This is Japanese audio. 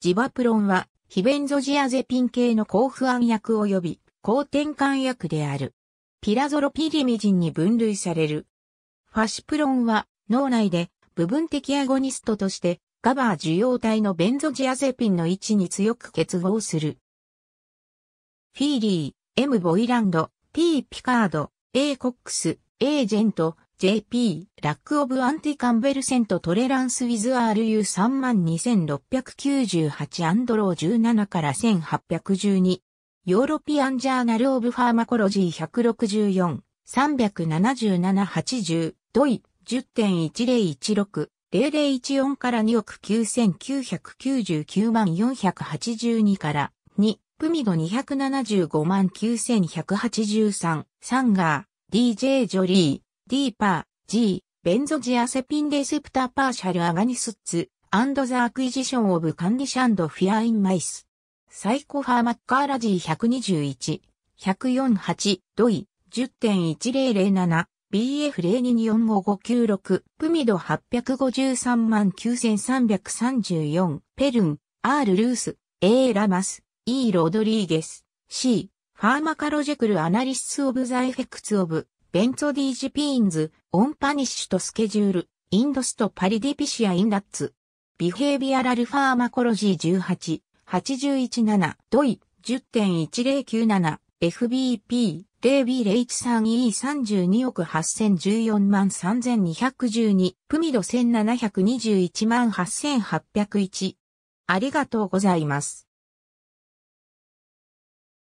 ジバプロンは、非ベンゾジアゼピン系の抗不安薬及び、抗転換薬である。ピラゾロピリミジンに分類される。ファシプロンは、脳内で、部分的アゴニストとして、ガバー受容体のベンゾジアゼピンの位置に強く結合する。フィーリー、M ボイランド、P ピカード、A コックス、エージェント、JP、ラックオブアンティカンベルセントトレランスウィズ RU32698 アンドロー17から1812。ヨーロピアンジャーナルオブファーマコロジー164、377-80、ドイ、10.1016。0014から2億9999万482から2、プミド275万9183、サンガー、DJ ジョリー、ディーパー、G、ベンゾジアセピンレセプターパーシャルアガニスッツ、アンドザアクイジションオブカンディシャンドフィアインマイス。サイコファーマッカーラジー121-148ドイ10.1007 BF02245596 プミド853万9334ペルン R ルース A ラマス E ロドリーゲス C ファーマカロジェクルアナリスオブザエフェクツオブベンツォディージピーンズ、オンパニッシュとスケジュール、インドスとパリディピシアインダッツ。ビヘイビアラルファーマコロジー18、817、ドイ、10.1097、FBP、0B013E32 億8014万3212、プミド1721万8801。ありがとうございます。